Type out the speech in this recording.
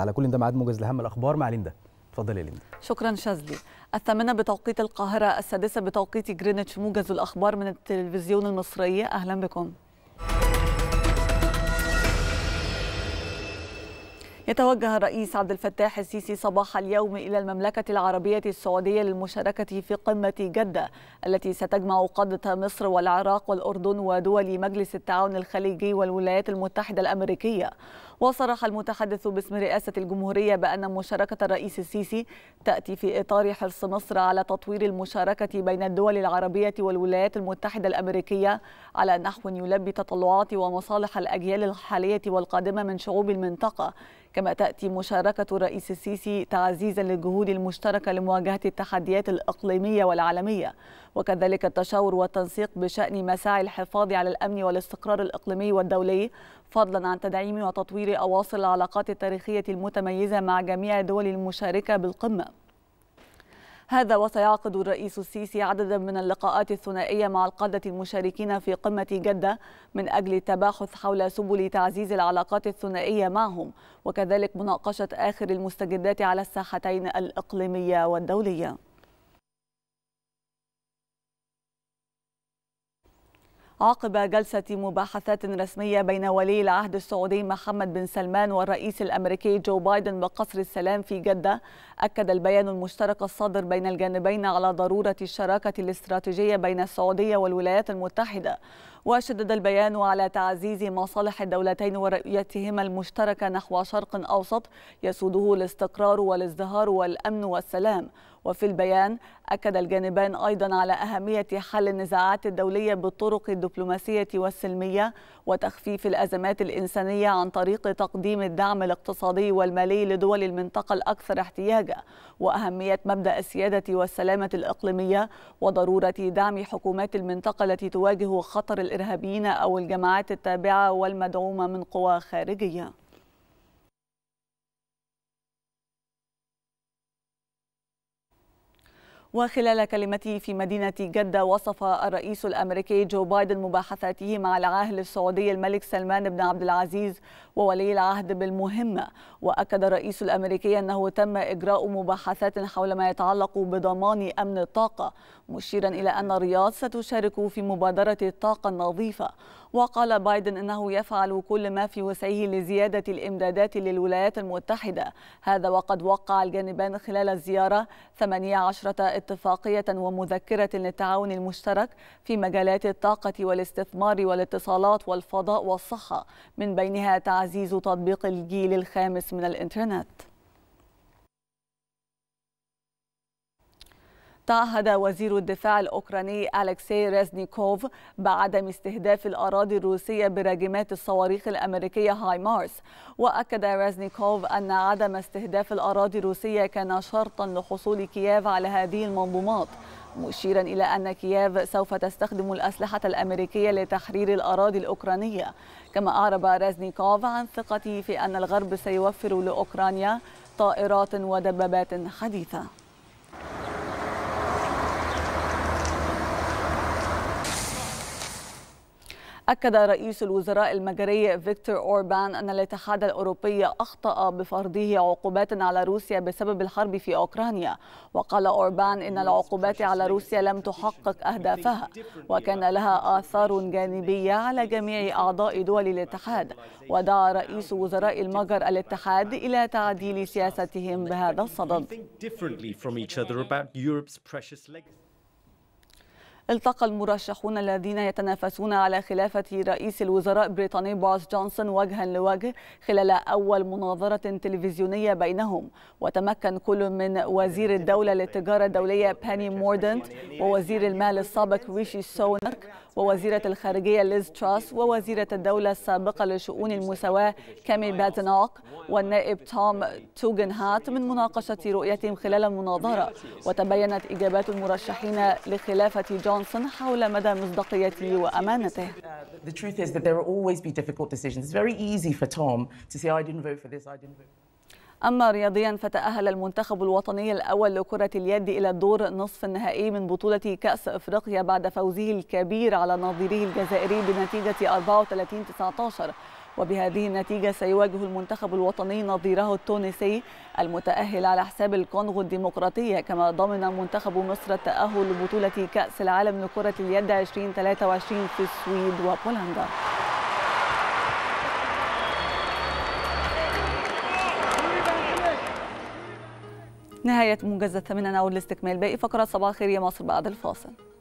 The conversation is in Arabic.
على كل ده معاد موجز لهم الاخبار مع ليندا اتفضلي يا ليندا شكرا شاذلي الثامنة بتوقيت القاهرة السادسة بتوقيت جرينتش موجز الأخبار من التلفزيون المصري أهلا بكم يتوجه الرئيس عبد الفتاح السيسي صباح اليوم إلى المملكة العربية السعودية للمشاركة في قمة جدة التي ستجمع قادة مصر والعراق والأردن ودول مجلس التعاون الخليجي والولايات المتحدة الأمريكية وصرح المتحدث باسم رئاسة الجمهورية بأن مشاركة الرئيس السيسي تأتي في إطار حرص مصر على تطوير المشاركة بين الدول العربية والولايات المتحدة الأمريكية على نحو يلبي تطلعات ومصالح الأجيال الحالية والقادمة من شعوب المنطقة كما تأتي مشاركة الرئيس السيسي تعزيزا للجهود المشتركة لمواجهة التحديات الإقليمية والعالمية وكذلك التشاور والتنسيق بشأن مساعي الحفاظ على الأمن والاستقرار الإقليمي والدولي فضلا عن تدعيم وتطوير أواصر العلاقات التاريخية المتميزة مع جميع الدول المشاركة بالقمة هذا وسيعقد الرئيس السيسي عددا من اللقاءات الثنائية مع القادة المشاركين في قمة جدة من أجل التباحث حول سبل تعزيز العلاقات الثنائية معهم وكذلك مناقشة آخر المستجدات على الساحتين الإقليمية والدولية عقب جلسة مباحثات رسمية بين ولي العهد السعودي محمد بن سلمان والرئيس الأمريكي جو بايدن بقصر السلام في جدة أكد البيان المشترك الصادر بين الجانبين على ضرورة الشراكة الاستراتيجية بين السعودية والولايات المتحدة وشدد البيان على تعزيز مصالح الدولتين ورؤيتهما المشتركة نحو شرق أوسط يسوده الاستقرار والازدهار والأمن والسلام وفي البيان أكد الجانبان أيضا على أهمية حل النزاعات الدولية بالطرق الدبلوماسية والسلمية وتخفيف الأزمات الإنسانية عن طريق تقديم الدعم الاقتصادي والمالي لدول المنطقة الأكثر احتياجا وأهمية مبدأ السيادة والسلامة الإقليمية وضرورة دعم حكومات المنطقة التي تواجه خطر الإرهابيين أو الجماعات التابعة والمدعومة من قوى خارجية وخلال كلمته في مدينة جدة وصف الرئيس الأمريكي جو بايدن مباحثاته مع العاهل السعودي الملك سلمان بن عبد العزيز وولي العهد بالمهمة وأكد الرئيس الأمريكي أنه تم إجراء مباحثات حول ما يتعلق بضمان أمن الطاقة مشيرا إلى أن الرياض ستشارك في مبادرة الطاقة النظيفة وقال بايدن أنه يفعل كل ما في وسعه لزيادة الإمدادات للولايات المتحدة هذا وقد وقع الجانبان خلال الزيارة 18 اتفاقية ومذكرة للتعاون المشترك في مجالات الطاقة والاستثمار والاتصالات والفضاء والصحة من بينها تعزيز تطبيق الجيل الخامس من الإنترنت تعهد وزير الدفاع الأوكراني ألكسي ريزنيكوف بعدم استهداف الأراضي الروسية براجمات الصواريخ الأمريكية هاي مارس وأكد ريزنيكوف أن عدم استهداف الأراضي الروسية كان شرطا لحصول كييف على هذه المنظومات مشيرا إلى أن كييف سوف تستخدم الأسلحة الأمريكية لتحرير الأراضي الأوكرانية كما أعرب رازنيكوف عن ثقته في أن الغرب سيوفر لأوكرانيا طائرات ودبابات حديثة أكد رئيس الوزراء المجري فيكتور أوربان أن الاتحاد الأوروبي أخطأ بفرضه عقوبات على روسيا بسبب الحرب في أوكرانيا وقال أوربان إن العقوبات على روسيا لم تحقق أهدافها وكان لها آثار جانبية على جميع أعضاء دول الاتحاد ودعا رئيس وزراء المجر الاتحاد إلى تعديل سياستهم بهذا الصدد التقى المرشحون الذين يتنافسون على خلافة رئيس الوزراء البريطاني بوريس جونسون وجها لوجه خلال أول مناظرة تلفزيونية بينهم وتمكن كل من وزير الدولة للتجارة الدولية باني موردنت ووزير المال السابق ريشي سونك ووزيرة الخارجية ليز تراس ووزيرة الدولة السابقة لشؤون المساواة كامي باتناك والنائب توم توجنهات من مناقشة رؤيتهم خلال المناظرة وتبينت إجابات المرشحين لخلافة جونسون جونسون حول مدى مصداقيته وأمانته أما رياضيا فتأهل المنتخب الوطني الأول لكرة اليد إلى الدور نصف النهائي من بطولة كأس أفريقيا بعد فوزه الكبير على نظيره الجزائري بنتيجة 34 19 وبهذه النتيجة سيواجه المنتخب الوطني نظيره التونسي المتأهل على حساب الكونغو الديمقراطية كما ضمن منتخب مصر التأهل لبطولة كأس العالم لكرة اليد 2023 في السويد وبولندا نهاية موجز الثامنة نعود لاستكمال باقي فقرات صباح الخير يا مصر بعد الفاصل